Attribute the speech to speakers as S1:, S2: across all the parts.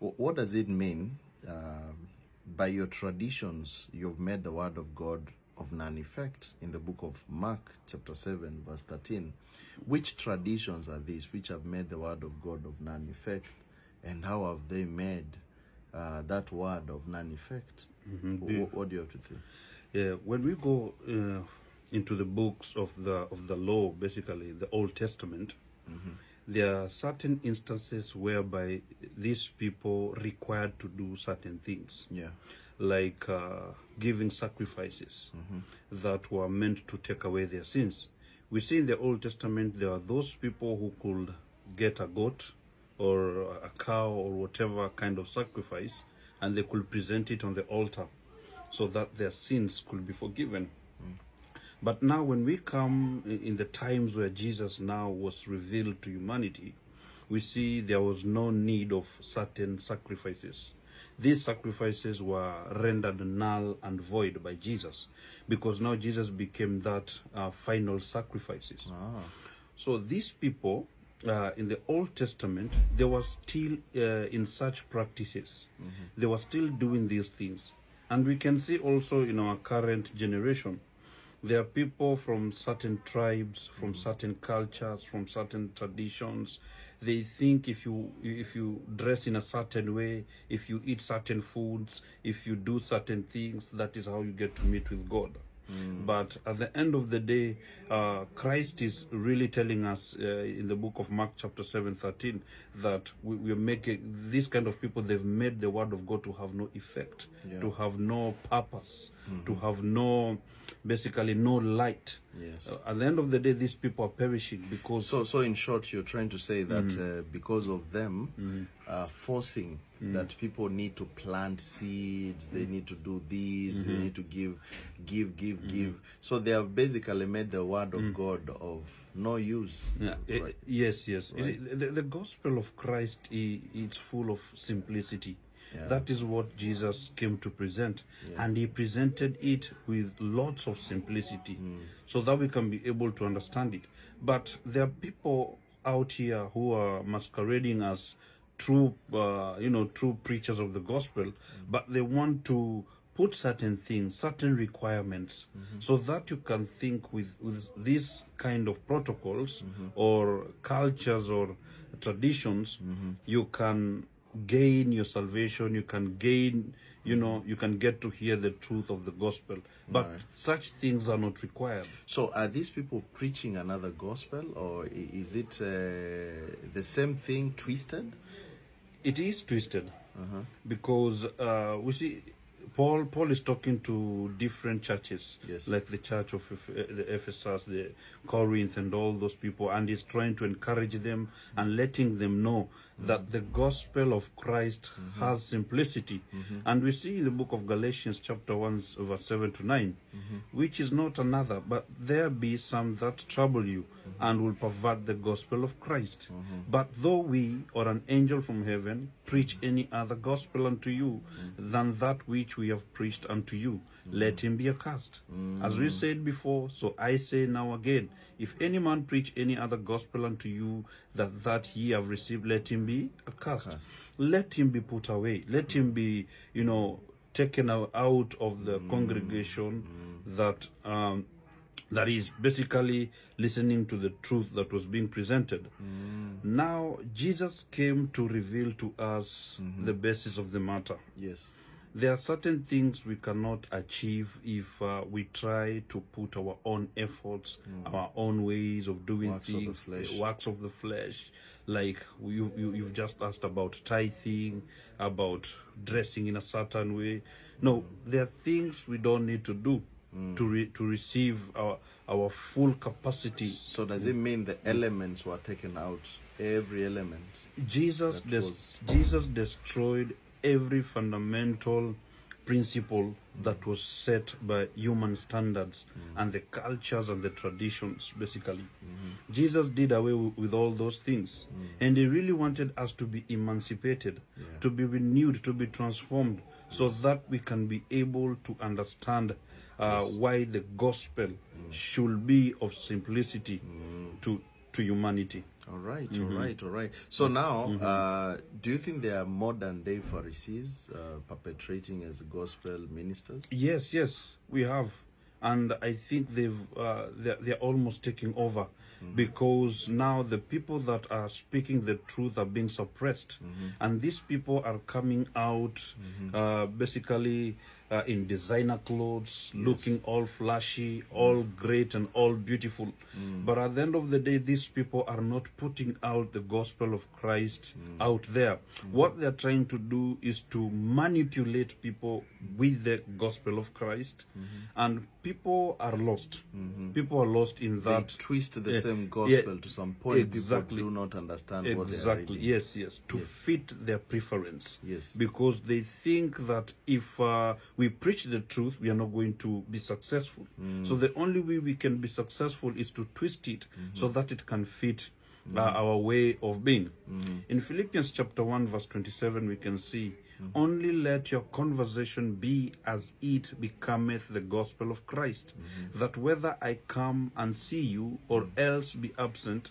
S1: What does it mean? Uh, by your traditions, you've made the word of God of none effect in the book of Mark, chapter 7, verse 13. Which traditions are these which have made the word of God of none effect? And how have they made uh, that word of none effect? Mm -hmm. what, what, do you have to think? Yeah, when we go uh, into the books of the of the law, basically the
S2: Old Testament, mm -hmm there are certain instances whereby these people required to do certain things. Yeah. Like uh, giving sacrifices mm -hmm. that were meant to take away their sins. We see in the Old Testament there are those people who could get a goat or a cow or whatever kind of sacrifice and they could present it on the altar so that their sins could be forgiven. Mm. But now when we come in the times where Jesus now was revealed to humanity, we see there was no need of certain sacrifices. These sacrifices were rendered null and void by Jesus because now Jesus became that uh, final sacrifices. Ah. So these people uh, in the Old Testament, they were still uh, in such practices. Mm -hmm. They were still doing these things. And we can see also in our current generation, there are people from certain tribes, from mm. certain cultures, from certain traditions. They think if you if you dress in a certain way, if you eat certain foods, if you do certain things, that is how you get to meet with God. Mm. But at the end of the day, uh, Christ is really telling us uh, in the book of Mark, chapter 7 13, that we, we, are making these kind of people, they've made the word of God to have no effect, yeah. to have no purpose mm -hmm. to have
S1: no basically no light yes uh, at the end of the day these people are perishing because so so in short you're trying to say that mm -hmm. uh, because of them mm -hmm. uh, forcing mm -hmm. that people need to plant seeds they mm-hmm. need to do these they mm-hmm. need to give give give mm-hmm. give so they have basically made the word of mm. god of no use yeah. Eh, right? yes yes right.
S2: the, the gospel of christ it's full of simplicity yeah. That is what Jesus came to present. Yeah. And he presented it with lots of simplicity mm. so that we can be able to understand it. But there are people out here who are masquerading as true, uh, you know, true preachers of the gospel, mm. but they want to put certain things, certain requirements, mm -hmm. so that you can think with, with these kind of protocols mm -hmm. or cultures or traditions, mm -hmm. you can gain your salvation you can gain you know you can get to hear the truth of the gospel
S1: but right. such things are not required so are these people preaching another gospel or is it uh, the same thing twisted it is twisted uh -huh. because uh, we see Paul Paul is talking to different
S2: churches, yes. like the church of the Ephesus, the Corinth, and all those people, and he's trying to encourage them and letting them know that the gospel of Christ mm -hmm. has simplicity. Mm -hmm. And we see in the book of Galatians, chapter 1, verse 7 to 9, mm -hmm. which is not another, but there be some that trouble you and will pervert the gospel of Christ. Mm-hmm. But though we or an angel from heaven preach mm-hmm. any other gospel unto you mm-hmm. than that which we have preached unto you, let him be accursed. As we said before, so I say now again, if any man preach any other gospel unto you that that ye have received, let him be accursed. accursed. Let him be put away. Let him be, you know, taken out of the congregation that um, that is basically listening to the truth that was being presented. Mm. Now, Jesus came to reveal to us mm -hmm. the basis of the matter. Yes. There are certain things we cannot achieve if uh, we try to put our own efforts, mm. our own ways of doing works things, of the works of the flesh. Like you, you, you've just asked about tithing, about dressing in a certain way. No, there are things we don't need to do
S1: to re to receive our our full capacity. So does it mean the elements were taken out? Every element. Jesus des Jesus destroyed
S2: every fundamental principle that was set by human standards mm. and the cultures and the traditions basically mm. jesus did away with all those things mm. and he really wanted us to be emancipated yeah. to be renewed to be transformed yes. so that we can be able to understand uh, yes. why the gospel mm. should be of simplicity mm. to to
S1: humanity. All right, mm -hmm. all mm-hmm. right, all right. So mm-hmm. now, -hmm. uh, do you think there are modern day Pharisees uh, perpetrating as gospel ministers?
S2: Yes, yes, we have, and I think they've they're, uh, they're, almost taking over mm-hmm. because now the people that are speaking the truth are being suppressed, and these people are coming out uh, basically uh, in designer clothes, yes. looking all flashy, all mm. great, and all beautiful. Mm. But at the end of the day, these people are not putting out the gospel of Christ mm. out there. Mm. What they're trying to do is to manipulate people with the gospel of Christ, mm -hmm. and people are lost. Mm -hmm. People are lost in that. They twist the yeah, same gospel yeah, to some point. Exactly. People
S1: do not understand exactly. Yes, yes. To yes. fit their preference.
S2: Yes. Because they think that if uh, we preach the truth, we are not going to be successful. Mm. So the only way we can be successful is to twist it -hmm. so that it can fit. Uh, mm-hmm. our way of being. Mm-hmm. In Philippians chapter 1 verse 27 we can see Mm. Only let your conversation be as it becometh the gospel of Christ, mm. that whether I come and see you or mm. else be absent,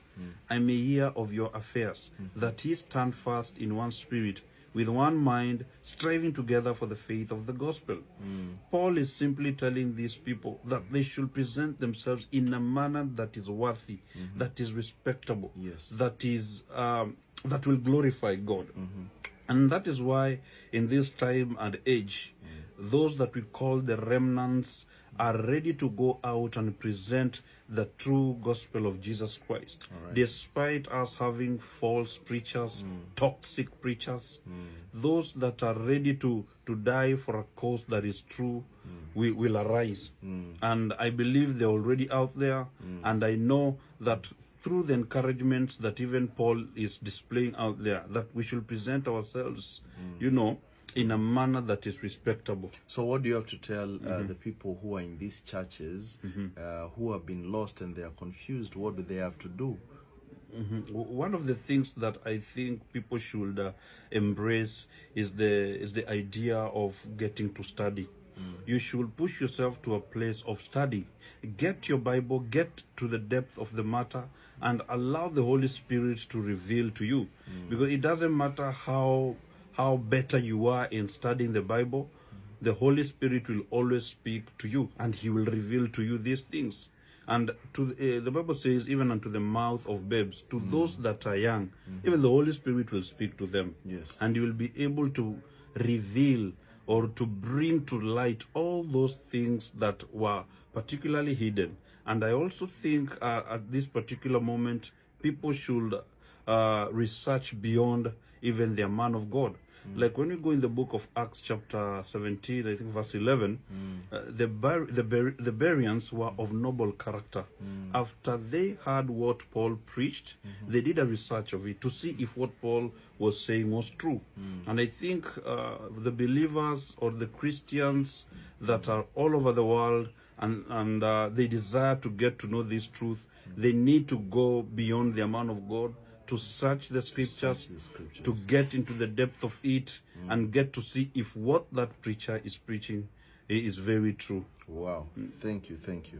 S2: I may hear of your affairs, that ye stand fast in one spirit, with one mind, striving together for the faith of the gospel. Mm. Paul is simply telling these people that mm. they should present themselves in a manner that is worthy, -hmm. that is respectable, yes. that is um, that will glorify God. -hmm. And that is why in this time and age, mm. those that we call the remnants are ready to go out and present the true gospel of Jesus Christ. Right. Despite us having false preachers, mm. toxic preachers, mm. those that are ready to, to die for a cause that is true hmm. we, will arise. Hmm. And I believe they're already out there. Hmm. And I know that through the encouragements that even Paul is displaying out there, that we should present ourselves, mm.
S1: you know, in a manner that is respectable. So, what do you have to tell uh, mm -hmm. the people who are in these churches mm -hmm. uh, who have been lost and they are confused? What do they have to do? Mm -hmm. One of the things that I think people should uh, embrace
S2: is the is the idea of getting to study you should push yourself to a place of study. Get your Bible, get to the depth of the matter, and allow the Holy Spirit to reveal to you. Mm. Because it doesn't matter how, how better you are in studying the Bible, mm. the Holy Spirit will always speak to you, and He will reveal to you these things. And to uh, the Bible says, even unto the mouth of babes, to mm. those that are young, mm-hmm. even the Holy Spirit will speak to them. Yes. And you will be able to reveal or to bring to light all those things that were particularly hidden. And I also think uh, at this particular moment, people should uh, research beyond even their man of God. Like when you go in the book of Acts, chapter 17, I think verse 11, mm. uh, the, bar- the, bar- the Barians were of noble character. Mm. After they heard what Paul preached, mm-hmm. they did a research of it to see if what Paul was saying was true. Mm. And I think uh, the believers or the Christians that mm. are all over the world and, and uh, they desire to get to know this truth, mm. they need to go beyond the amount of God to search the scriptures, search the scriptures. to get into the depth of it, mm. and get to see if what that preacher is preaching is very true. Wow. Thank you. Thank you.